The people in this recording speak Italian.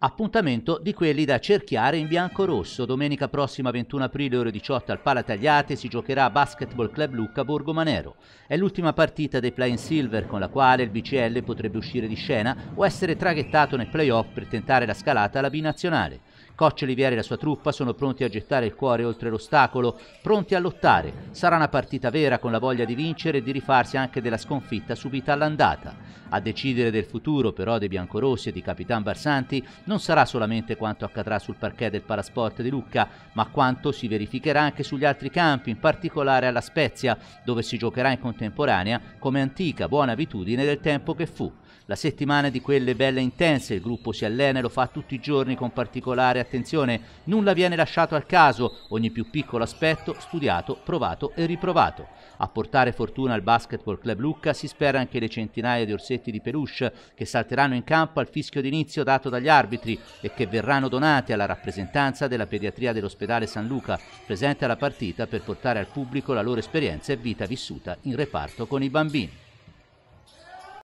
Appuntamento di quelli da cerchiare in bianco-rosso. Domenica prossima 21 aprile ore 18 al Palatagliate si giocherà a Basketball Club Lucca Borgo Manero. È l'ultima partita dei play in silver con la quale il BCL potrebbe uscire di scena o essere traghettato nel playoff per tentare la scalata alla binazionale. Coccio Olivieri e la sua truppa sono pronti a gettare il cuore oltre l'ostacolo, pronti a lottare. Sarà una partita vera con la voglia di vincere e di rifarsi anche della sconfitta subita all'andata. A decidere del futuro però dei biancorossi e di Capitan Barsanti non sarà solamente quanto accadrà sul parquet del Parasport di Lucca, ma quanto si verificherà anche sugli altri campi, in particolare alla Spezia, dove si giocherà in contemporanea come antica buona abitudine del tempo che fu. La settimana è di quelle belle intense, il gruppo si allena e lo fa tutti i giorni con particolare attenzione attenzione, nulla viene lasciato al caso, ogni più piccolo aspetto studiato, provato e riprovato. A portare fortuna al Basketball Club Lucca si spera anche le centinaia di orsetti di peluche che salteranno in campo al fischio d'inizio dato dagli arbitri e che verranno donati alla rappresentanza della pediatria dell'ospedale San Luca, presente alla partita per portare al pubblico la loro esperienza e vita vissuta in reparto con i bambini.